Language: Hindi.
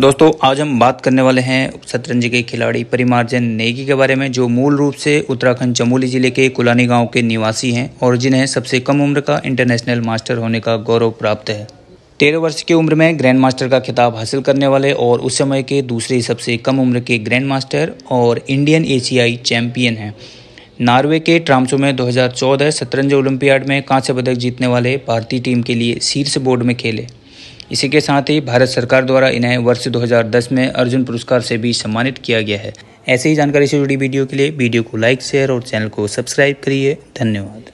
दोस्तों आज हम बात करने वाले हैं शतरंज के खिलाड़ी परिमार्जन नेगी के बारे में जो मूल रूप से उत्तराखंड चमोली जिले के कुलानी गांव के निवासी हैं और जिन्हें सबसे कम उम्र का इंटरनेशनल मास्टर होने का गौरव प्राप्त है तेरह वर्ष की उम्र में ग्रैंड मास्टर का खिताब हासिल करने वाले और उस समय के दूसरे सबसे कम उम्र के ग्रैंड मास्टर और इंडियन एशियाई चैंपियन हैं नार्वे के ट्रामसो में 2014 शतरंज ओलंपियाड में कांस्य पदक जीतने वाले भारतीय टीम के लिए शीर्ष बोर्ड में खेले इसी के साथ ही भारत सरकार द्वारा इन्हें वर्ष 2010 में अर्जुन पुरस्कार से भी सम्मानित किया गया है ऐसी ही जानकारी से जुड़ी वीडियो के लिए वीडियो को लाइक शेयर और चैनल को सब्सक्राइब करिए धन्यवाद